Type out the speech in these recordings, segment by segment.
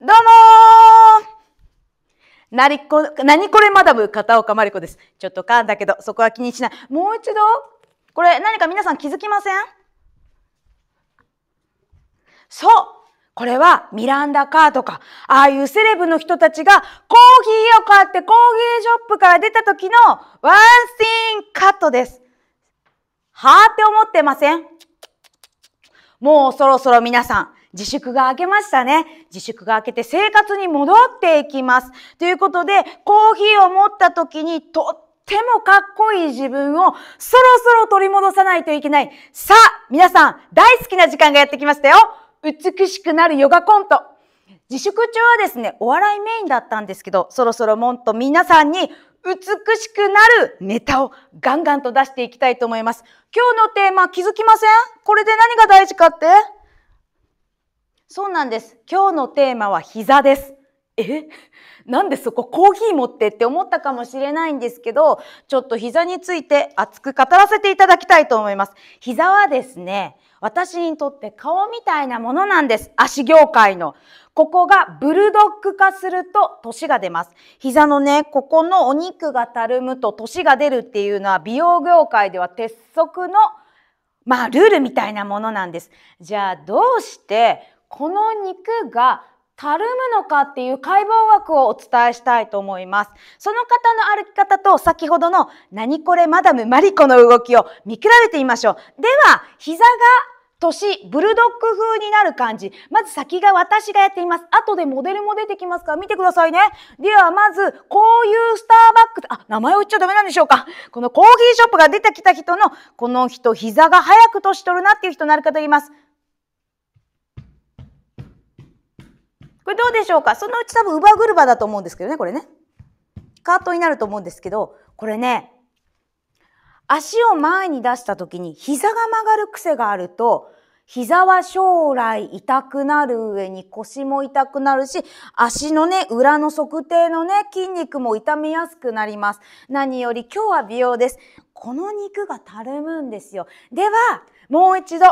どうもなりこ、なにこれマダム、片岡まりこです。ちょっと噛んだけど、そこは気にしない。もう一度これ、何か皆さん気づきませんそうこれはミランダカーとか、ああいうセレブの人たちがコーヒーを買ってコーヒーショップから出た時のワンシーンカットです。はあって思ってませんもうそろそろ皆さん、自粛が明けましたね。自粛が明けて生活に戻っていきます。ということで、コーヒーを持った時にとってもかっこいい自分をそろそろ取り戻さないといけない。さあ、皆さん、大好きな時間がやってきましたよ。美しくなるヨガコント。自粛中はですね、お笑いメインだったんですけど、そろそろもんと皆さんに美しくなるネタをガンガンと出していきたいと思います。今日のテーマ気づきませんこれで何が大事かってそうなんです。今日のテーマは膝です。えなんでそこコーヒー持ってって思ったかもしれないんですけど、ちょっと膝について熱く語らせていただきたいと思います。膝はですね、私にとって顔みたいなものなんです。足業界の。ここがブルドッグ化すると年が出ます。膝のね、ここのお肉がたるむと年が出るっていうのは美容業界では鉄則のまあ、ルールみたいなものなんです。じゃあ、どうしてこの肉がたるむのかっていう解剖学をお伝えしたいと思います。その方の歩き方と先ほどの何これマダムマリコの動きを見比べてみましょう。では、膝が年、ブルドッグ風になる感じ。まず先が私がやっています。後でモデルも出てきますから見てくださいね。ではまず、こういうスターバックス、あ、名前を言っちゃダメなんでしょうか。このコーヒーショップが出てきた人の、この人、膝が早く年取るなっていう人なるかと言います。これどうでしょうかそのうち多分ウバグルバだと思うんですけどね、これね。カートになると思うんですけど、これね、足を前に出した時に膝が曲がる癖があると、膝は将来痛くなる上に腰も痛くなるし、足のね、裏の測定のね、筋肉も痛みやすくなります。何より今日は美容です。この肉がたるむんですよ。では、もう一度、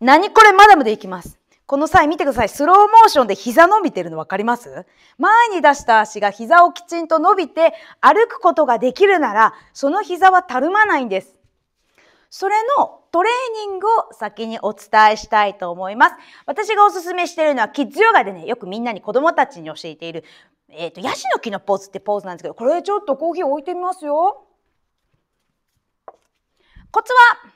何これマダムでいきます。この際見てください。スローモーションで膝伸びてるの分かります前に出した足が膝をきちんと伸びて歩くことができるなら、その膝はたるまないんです。それのトレーニングを先にお伝えしたいと思います。私がおすすめしているのはキッズヨガでね、よくみんなに子供たちに教えている、えっ、ー、と、ヤシの木のポーズってポーズなんですけど、これちょっとコーヒー置いてみますよ。コツは、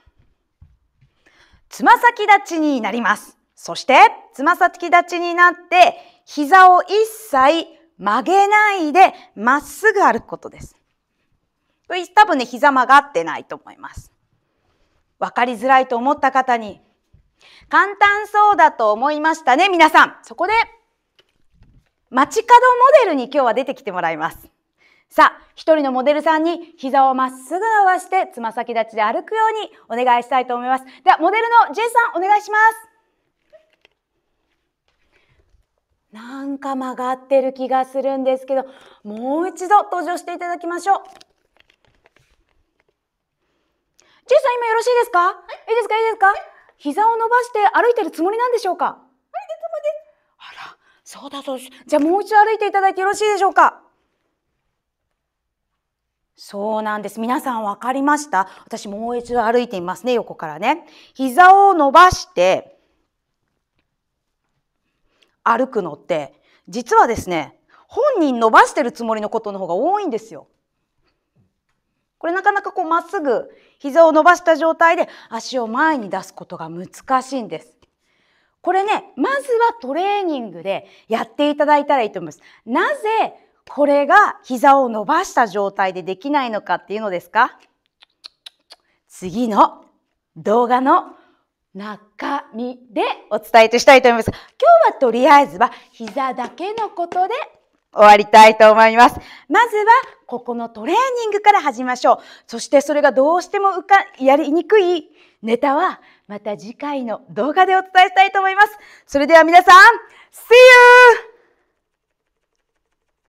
つま先立ちになります。そして、つま先立ちになって、膝を一切曲げないで、まっすぐ歩くことです。これ多分ね、膝曲がってないと思います。わかりづらいと思った方に、簡単そうだと思いましたね、皆さん。そこで、街角モデルに今日は出てきてもらいます。さあ、一人のモデルさんに膝をまっすぐ伸ばして、つま先立ちで歩くようにお願いしたいと思います。では、モデルの J さん、お願いします。なんか曲がってる気がするんですけど、もう一度登場していただきましょう。ジェイさん今よろしいですか、はい、いいですかいいですか、膝を伸ばして歩いてるつもりなんでしょうかはい、いつもであら、そうだそうです。じゃあもう一度歩いていただいてよろしいでしょうかそうなんです。皆さんわかりました私もう一度歩いてみますね、横からね。膝を伸ばして、歩くのって、実はですね、本人伸ばしてるつもりのことの方が多いんですよ。これなかなかこうまっすぐ膝を伸ばした状態で足を前に出すことが難しいんです。これね、まずはトレーニングでやっていただいたらいいと思います。なぜこれが膝を伸ばした状態でできないのかっていうのですか次の動画の中身でお伝えしたいと思います。今日はとりあえずは膝だけのことで終わりたいと思います。まずは、ここのトレーニングから始めましょう。そしてそれがどうしてもうか、やりにくいネタは、また次回の動画でお伝えしたいと思います。それでは皆さん、See you!